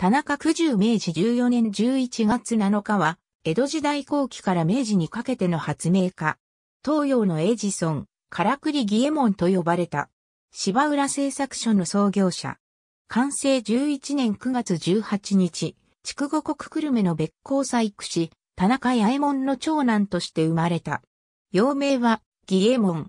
田中九十明治十四年十一月七日は、江戸時代後期から明治にかけての発明家。東洋のエジソン、からくりギエモンと呼ばれた。芝浦製作所の創業者。完成十一年九月十八日、筑後国久留米の別校細工し、田中八右衛門の長男として生まれた。幼名は、ギエモン。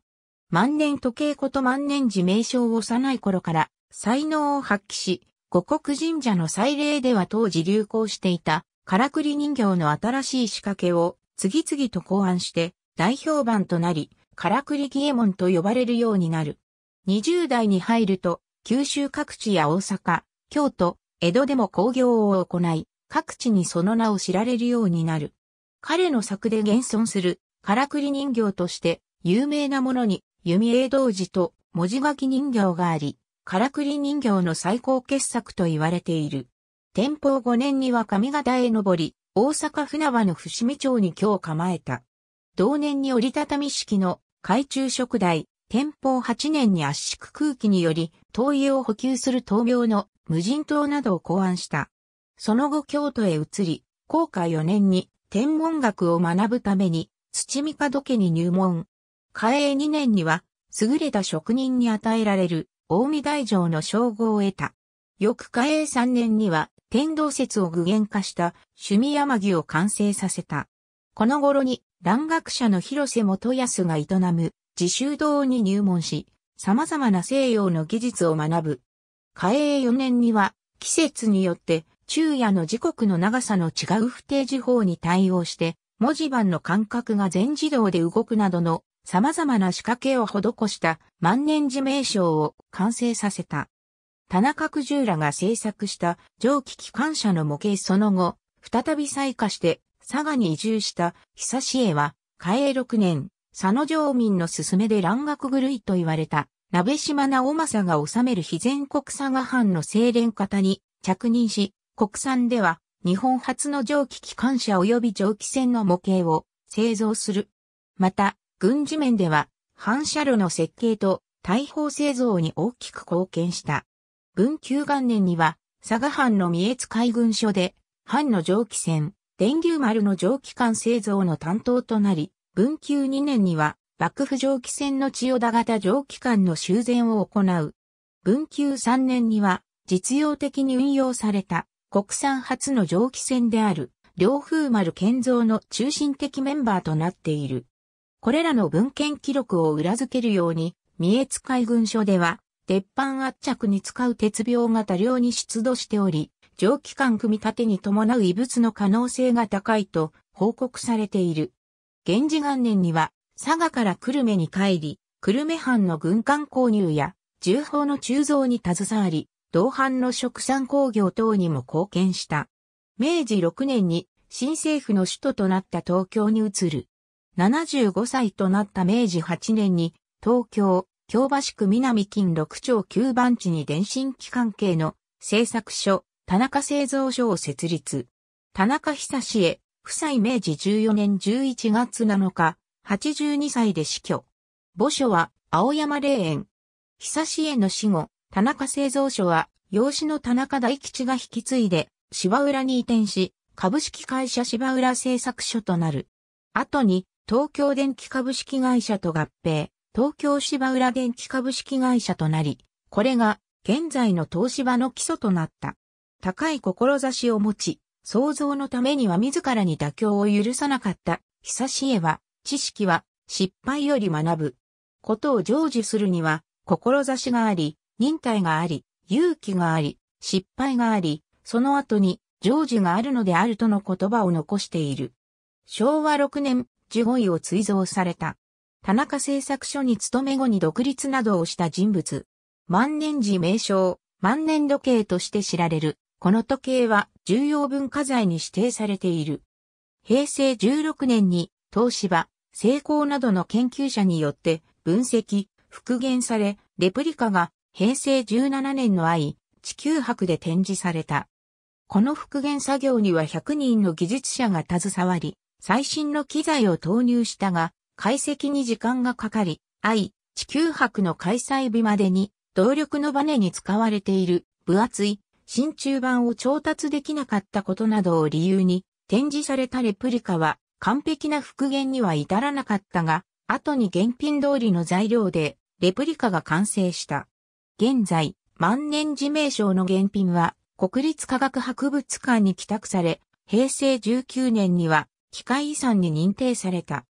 万年時計こと万年時名称を幼い頃から才能を発揮し、五国神社の祭礼では当時流行していた、からくり人形の新しい仕掛けを次々と考案して大評判となり、からくり儀衛門と呼ばれるようになる。20代に入ると、九州各地や大阪、京都、江戸でも工業を行い、各地にその名を知られるようになる。彼の作で現存する、からくり人形として、有名なものに、弓江道寺と文字書き人形があり、からくり人形の最高傑作と言われている。天保5年には上方へ上り、大阪船場の伏見町に今日構えた。同年に折りたたみ式の海中食台、天保8年に圧縮空気により、灯油を補給する灯病の無人島などを考案した。その後京都へ移り、高下4年に天文学を学ぶために、土見門家に入門。嘉永2年には、優れた職人に与えられる近江大城の称号を得た。翌嘉永3年には天道説を具現化した趣味山木を完成させた。この頃に蘭学者の広瀬元康が営む自習堂に入門し、様々な西洋の技術を学ぶ。嘉永4年には季節によって昼夜の時刻の長さの違う不定時法に対応して、文字盤の間隔が全自動で動くなどの様々な仕掛けを施した万年寺名称を完成させた。田中九十らが制作した蒸気機関車の模型その後、再び再化して佐賀に移住した久し恵は、嘉永6年、佐野城民の勧めで蘭学狂いと言われた、鍋島直政が治める非全国佐賀藩の清廉方に着任し、国産では日本初の蒸気機関車及び蒸気船の模型を製造する。また、軍事面では反射炉の設計と大砲製造に大きく貢献した。文久元年には佐賀藩の三越海軍所で藩の蒸気船、電流丸の蒸気艦製造の担当となり、文久2年には幕府蒸気船の千代田型蒸気艦の修繕を行う。文久3年には実用的に運用された国産初の蒸気船である両風丸建造の中心的メンバーとなっている。これらの文献記録を裏付けるように、三重海軍所では、鉄板圧着に使う鉄病が多量に出土しており、蒸気管組み立てに伴う異物の可能性が高いと報告されている。源氏元年には、佐賀から久留米に帰り、久留米藩の軍艦購入や、重宝の鋳造に携わり、同藩の食産工業等にも貢献した。明治6年に新政府の首都となった東京に移る。75歳となった明治8年に、東京、京橋区南近6町9番地に電信機関系の製作所、田中製造所を設立。田中久志へ、夫妻明治14年11月7日、82歳で死去。墓所は青山霊園。久志への死後、田中製造所は、養子の田中大吉が引き継いで、芝浦に移転し、株式会社芝浦製作所となる。後に、東京電気株式会社と合併、東京芝浦電気株式会社となり、これが現在の東芝の基礎となった。高い志を持ち、創造のためには自らに妥協を許さなかった、久しえは、知識は、失敗より学ぶ。ことを成就するには、志があり、忍耐があり、勇気があり、失敗があり、その後に、成就があるのであるとの言葉を残している。昭和6年、ジゴイを追贈された。田中製作所に勤め後に独立などをした人物。万年時名称、万年時計として知られる。この時計は重要文化財に指定されている。平成16年に東芝、成功などの研究者によって分析、復元され、レプリカが平成17年の愛、地球博で展示された。この復元作業には100人の技術者が携わり、最新の機材を投入したが、解析に時間がかかり、愛、地球博の開催日までに、動力のバネに使われている分厚い真鍮板を調達できなかったことなどを理由に、展示されたレプリカは完璧な復元には至らなかったが、後に原品通りの材料でレプリカが完成した。現在、万年自名称の原品は国立科学博物館に寄託され、平成19年には機械遺産に認定された。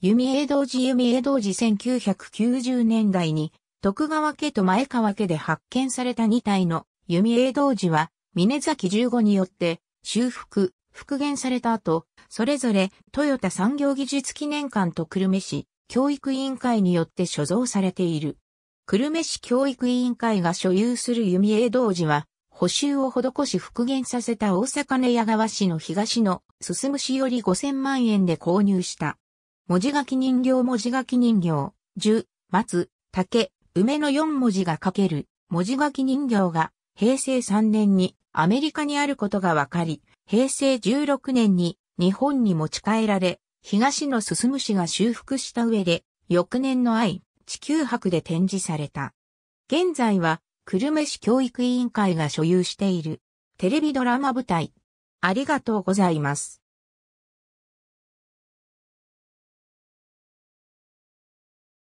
弓江道寺弓江道寺1990年代に徳川家と前川家で発見された2体の弓江道寺は峰崎15によって修復、復元された後、それぞれ豊田産業技術記念館と久留米市教育委員会によって所蔵されている。久留米市教育委員会が所有する弓江道寺は補修を施し復元させた大阪根屋川市の東の進むしより5000万円で購入した。文字書き人形文字書き人形、樹、松、竹、梅の4文字が書ける文字書き人形が平成3年にアメリカにあることが分かり、平成16年に日本に持ち帰られ、東の進氏が修復した上で、翌年の愛、地球博で展示された。現在は、久留米市教育委員会が所有している、テレビドラマ舞台、ありがとうございます。